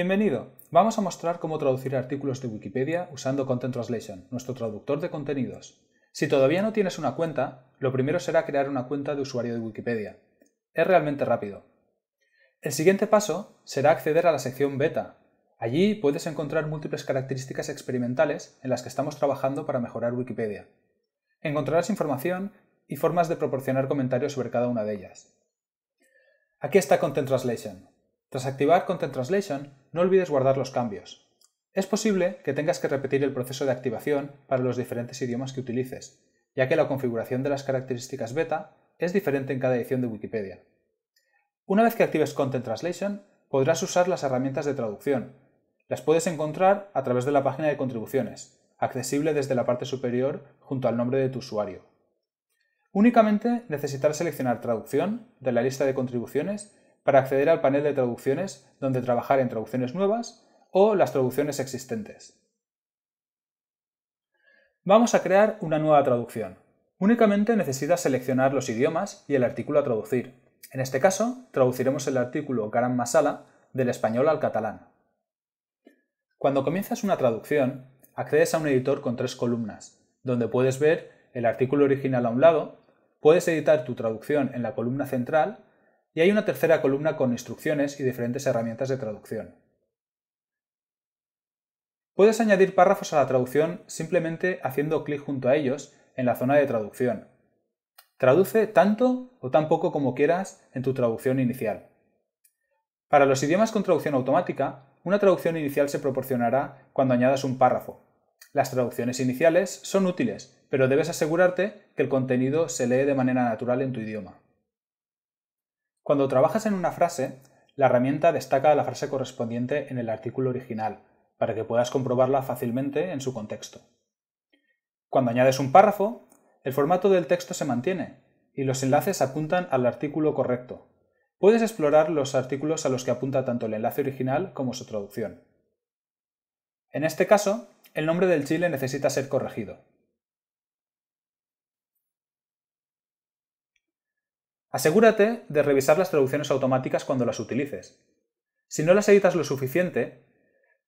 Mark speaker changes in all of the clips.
Speaker 1: Bienvenido. Vamos a mostrar cómo traducir artículos de Wikipedia usando Content Translation, nuestro traductor de contenidos. Si todavía no tienes una cuenta, lo primero será crear una cuenta de usuario de Wikipedia. Es realmente rápido. El siguiente paso será acceder a la sección beta. Allí puedes encontrar múltiples características experimentales en las que estamos trabajando para mejorar Wikipedia. Encontrarás información y formas de proporcionar comentarios sobre cada una de ellas. Aquí está Content Translation. Tras activar Content Translation, no olvides guardar los cambios. Es posible que tengas que repetir el proceso de activación para los diferentes idiomas que utilices, ya que la configuración de las características beta es diferente en cada edición de Wikipedia. Una vez que actives Content Translation, podrás usar las herramientas de traducción. Las puedes encontrar a través de la página de contribuciones, accesible desde la parte superior junto al nombre de tu usuario. Únicamente necesitarás seleccionar traducción de la lista de contribuciones para acceder al panel de traducciones donde trabajar en traducciones nuevas o las traducciones existentes. Vamos a crear una nueva traducción. Únicamente necesitas seleccionar los idiomas y el artículo a traducir. En este caso, traduciremos el artículo Garam Masala del español al catalán. Cuando comienzas una traducción, accedes a un editor con tres columnas, donde puedes ver el artículo original a un lado, puedes editar tu traducción en la columna central y hay una tercera columna con instrucciones y diferentes herramientas de traducción. Puedes añadir párrafos a la traducción simplemente haciendo clic junto a ellos en la zona de traducción. Traduce tanto o tan poco como quieras en tu traducción inicial. Para los idiomas con traducción automática, una traducción inicial se proporcionará cuando añadas un párrafo. Las traducciones iniciales son útiles, pero debes asegurarte que el contenido se lee de manera natural en tu idioma. Cuando trabajas en una frase, la herramienta destaca la frase correspondiente en el artículo original, para que puedas comprobarla fácilmente en su contexto. Cuando añades un párrafo, el formato del texto se mantiene y los enlaces apuntan al artículo correcto. Puedes explorar los artículos a los que apunta tanto el enlace original como su traducción. En este caso, el nombre del chile necesita ser corregido, Asegúrate de revisar las traducciones automáticas cuando las utilices. Si no las editas lo suficiente,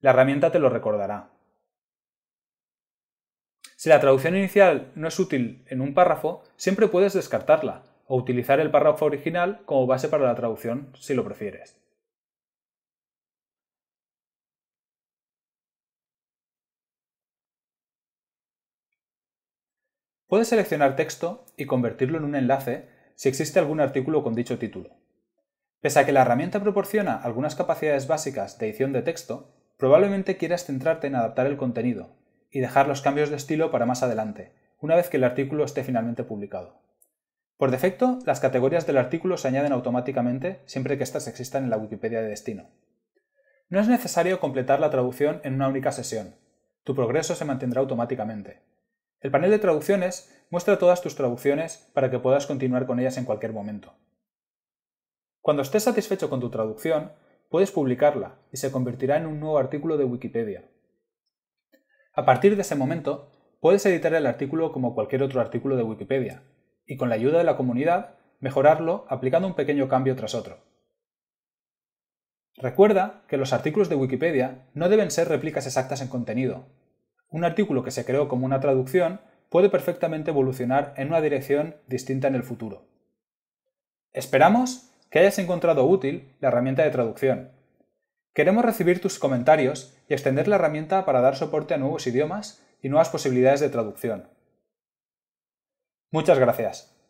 Speaker 1: la herramienta te lo recordará. Si la traducción inicial no es útil en un párrafo, siempre puedes descartarla o utilizar el párrafo original como base para la traducción si lo prefieres. Puedes seleccionar texto y convertirlo en un enlace si existe algún artículo con dicho título. Pese a que la herramienta proporciona algunas capacidades básicas de edición de texto, probablemente quieras centrarte en adaptar el contenido y dejar los cambios de estilo para más adelante, una vez que el artículo esté finalmente publicado. Por defecto, las categorías del artículo se añaden automáticamente siempre que éstas existan en la Wikipedia de destino. No es necesario completar la traducción en una única sesión. Tu progreso se mantendrá automáticamente. El panel de traducciones muestra todas tus traducciones para que puedas continuar con ellas en cualquier momento. Cuando estés satisfecho con tu traducción, puedes publicarla y se convertirá en un nuevo artículo de Wikipedia. A partir de ese momento, puedes editar el artículo como cualquier otro artículo de Wikipedia y con la ayuda de la comunidad mejorarlo aplicando un pequeño cambio tras otro. Recuerda que los artículos de Wikipedia no deben ser réplicas exactas en contenido, un artículo que se creó como una traducción puede perfectamente evolucionar en una dirección distinta en el futuro. Esperamos que hayas encontrado útil la herramienta de traducción. Queremos recibir tus comentarios y extender la herramienta para dar soporte a nuevos idiomas y nuevas posibilidades de traducción. Muchas gracias.